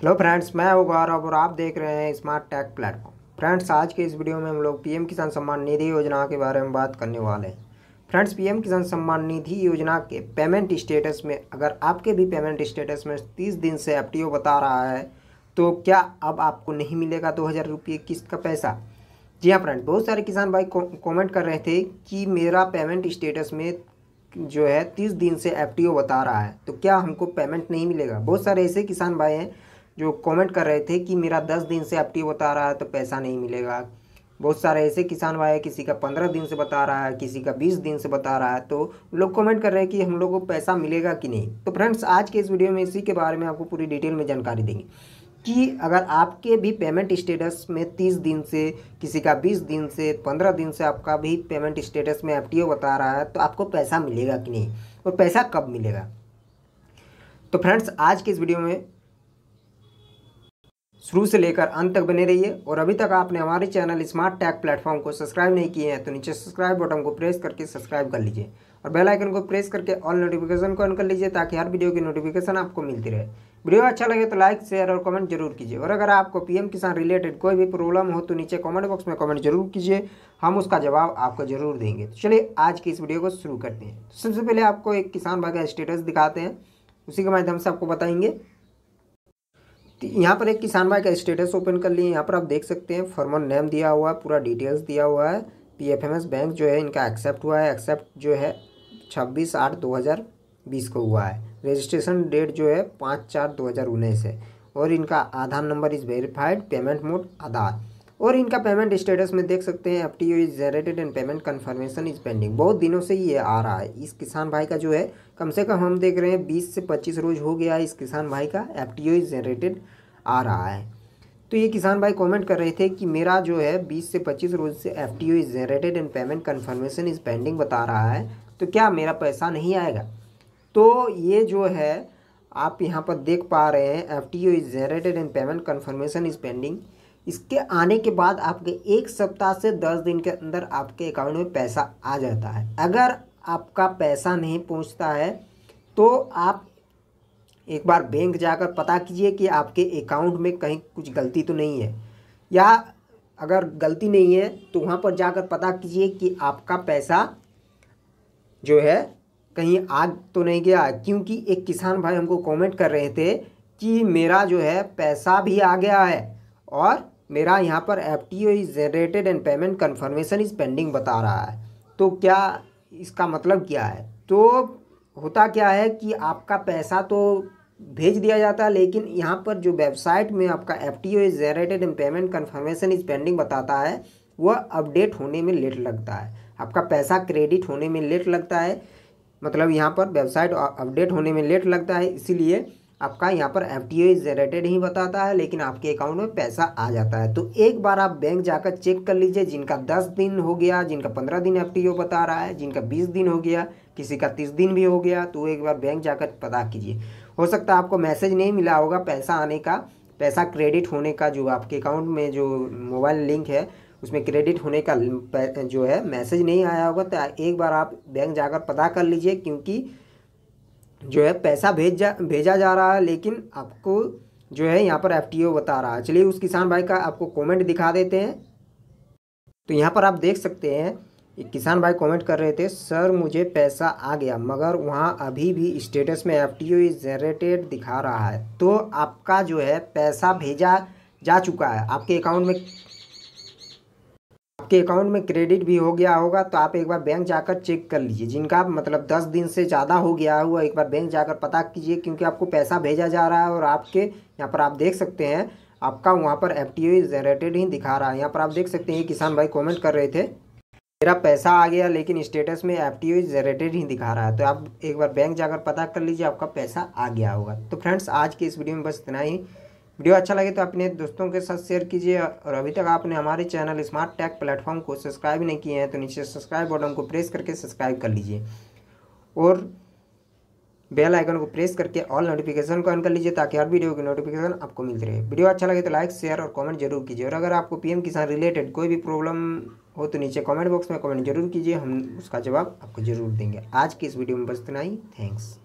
hello friends मैं हूँ गौरव और आप देख रहे हैं स्मार्ट टैक प्लेटफॉर्म फ्रेंड्स आज के इस वीडियो में हम लोग पीएम किसान सम्मान निधि योजना के बारे में बात करने वाले हैं फ्रेंड्स पीएम किसान सम्मान निधि योजना के पेमेंट स्टेटस में अगर आपके भी पेमेंट स्टेटस में तीस दिन से एफ बता रहा है तो क्या अब आपको नहीं मिलेगा दो हज़ार रुपये किस्त का पैसा जी हाँ फ्रेंड बहुत सारे किसान भाई कॉमेंट कर रहे थे कि मेरा पेमेंट स्टेटस में जो है तीस दिन से एफ बता रहा है तो क्या हमको पेमेंट नहीं मिलेगा बहुत सारे ऐसे किसान भाई हैं जो कमेंट कर रहे थे कि मेरा दस दिन से एफ बता रहा है तो पैसा नहीं मिलेगा बहुत सारे ऐसे किसान भाई किसी का पंद्रह दिन से बता रहा है किसी का बीस दिन से बता रहा है तो लोग कमेंट कर रहे हैं कि हम लोग को पैसा मिलेगा कि नहीं तो फ्रेंड्स आज के इस वीडियो में इसी के बारे में आपको पूरी डिटेल में जानकारी देंगे कि अगर आपके भी पेमेंट स्टेटस में तीस दिन से किसी का बीस दिन से पंद्रह दिन से आपका भी पेमेंट स्टेटस में एफ बता रहा है तो आपको पैसा मिलेगा कि नहीं और पैसा कब मिलेगा तो फ्रेंड्स आज के इस वीडियो में शुरू से लेकर अंत तक बने रहिए और अभी तक आपने हमारे चैनल स्मार्ट टैग प्लेटफॉर्म को सब्सक्राइब नहीं किए हैं तो नीचे सब्सक्राइब बटन को प्रेस करके सब्सक्राइब कर लीजिए और बेल आइकन को प्रेस करके ऑल नोटिफिकेशन को ऑन कर लीजिए ताकि हर वीडियो की नोटिफिकेशन आपको मिलती रहे वीडियो अच्छा लगे तो लाइक शेयर और कमेंट जरूर कीजिए और अगर आपको पीएम किसान रिलेटेड कोई भी प्रॉब्लम हो तो नीचे कमेंट बॉक्स में कमेंट जरूर कीजिए हम उसका जवाब आपको जरूर देंगे तो चलिए आज की इस वीडियो को शुरू करते हैं तो सबसे पहले आपको एक किसान भाई का स्टेटस दिखाते हैं उसी के माध्यम से आपको बताएंगे यहाँ पर एक किसान भाई का स्टेटस ओपन कर लिए यहाँ पर आप देख सकते हैं फॉर्मल नेम दिया हुआ है पूरा डिटेल्स दिया हुआ है पीएफएमएस बैंक जो है इनका एक्सेप्ट हुआ है एक्सेप्ट जो है छब्बीस आठ दो हज़ार बीस को हुआ है रजिस्ट्रेशन डेट जो है पाँच चार दो हज़ार उन्नीस है और इनका Aadhaar number is verified payment mode Aadhaar और इनका पेमेंट स्टेटस में देख सकते हैं F T O is generated and payment confirmation is pending बहुत दिनों से ये आ रहा है इस किसान भाई का जो है कम से कम हम देख रहे हैं बीस से पच्चीस रोज हो गया है इस किसान भाई का F T O is generated आ रहा है तो ये किसान भाई कमेंट कर रहे थे कि मेरा जो है 20 से 25 रोज से F T O is generated and payment confirmation is pending बता रहा है तो क्या मेरा पैसा नहीं आएगा तो ये जो है आप यहाँ पर देख पा रहे हैं F T O is generated and payment confirmation is pending इसके आने के बाद आपके एक सप्ताह से दस दिन के अंदर आपके अकाउंट में पैसा आ जाता है अगर आपका पैसा नहीं पहुँचता है तो आप एक बार बैंक जाकर पता कीजिए कि आपके अकाउंट में कहीं कुछ गलती तो नहीं है या अगर गलती नहीं है तो वहाँ पर जाकर पता कीजिए कि आपका पैसा जो है कहीं आग तो नहीं गया क्योंकि एक किसान भाई हमको कमेंट कर रहे थे कि मेरा जो है पैसा भी आ गया है और मेरा यहाँ पर F T O is generated and payment confirmation is pending बता रहा है तो क्या इसका मतलब क्या है तो होता क्या है कि आपका पैसा तो भेज दिया जाता है लेकिन यहाँ पर जो वेबसाइट में आपका F T O is generated and payment confirmation is pending बताता है वह अपडेट होने में लेट लगता है आपका पैसा क्रेडिट होने में लेट लगता है मतलब यहाँ पर वेबसाइट अपडेट होने में लेट लगता है इसीलिए आपका यहाँ पर F T O is generated ही बताता है लेकिन आपके अकाउंट में पैसा आ जाता है तो एक बार आप बैंक जाकर चेक कर लीजिए जिनका दस दिन हो गया जिनका पंद्रह दिन एफ टी ओ बता रहा है जिनका बीस दिन हो गया किसी का तीस दिन भी हो गया तो एक बार बैंक जाकर पता कीजिए हो सकता है आपको मैसेज नहीं मिला होगा पैसा आने का पैसा क्रेडिट होने का जो आपके अकाउंट में जो मोबाइल लिंक है उसमें क्रेडिट होने का जो है मैसेज नहीं आया होगा तो एक बार आप बैंक जाकर पता कर लीजिए क्योंकि जो है पैसा भेज जा भेजा जा रहा है लेकिन आपको जो है यहाँ पर एफ बता रहा है चलिए उस किसान भाई का आपको कॉमेंट दिखा देते हैं तो यहाँ पर आप देख सकते हैं एक किसान भाई कमेंट कर रहे थे सर मुझे पैसा आ गया मगर वहाँ अभी भी स्टेटस में F T O is generated दिखा रहा है तो आपका जो है पैसा भेजा जा चुका है आपके अकाउंट में आपके अकाउंट में क्रेडिट भी हो गया होगा तो आप एक बार बैंक जाकर चेक कर लीजिए जिनका मतलब दस दिन से ज़्यादा हो गया हुआ एक बार बैंक जाकर पता कीजिए क्योंकि आपको पैसा भेजा जा रहा है और आपके यहाँ पर आप देख सकते हैं आपका वहाँ पर एफ टी ओ जनरेटेड ही दिखा रहा है यहाँ पर आप देख सकते हैं किसान भाई कॉमेंट कर रहे थे मेरा पैसा आ गया लेकिन स्टेटस में एफ टी जनरेटेड ही दिखा रहा है तो आप एक बार बैंक जाकर पता कर लीजिए आपका पैसा आ गया होगा तो फ्रेंड्स आज की इस वीडियो में बस इतना ही वीडियो अच्छा लगे तो अपने दोस्तों के साथ शेयर कीजिए और अभी तक आपने हमारे चैनल स्मार्ट टैग प्लेटफॉर्म को सब्सक्राइब नहीं किए हैं तो नीचे सब्सक्राइब बटन को प्रेस करके सब्सक्राइब कर लीजिए और बेल आइकन को प्रेस करके ऑल नोटिफिकेशन को ऑन कर लीजिए ताकि हर वीडियो की नोटिफिकेशन आपको मिलती रहे वीडियो अच्छा लगे तो लाइक शेयर और कमेंट जरूर कीजिए और अगर आपको पीएम किसान रिलेटेड कोई भी प्रॉब्लम हो तो नीचे कमेंट बॉक्स में कमेंट जरूर कीजिए हम उसका जवाब आपको जरूर देंगे आज की इस वीडियो में बस इतना ही थैंक्स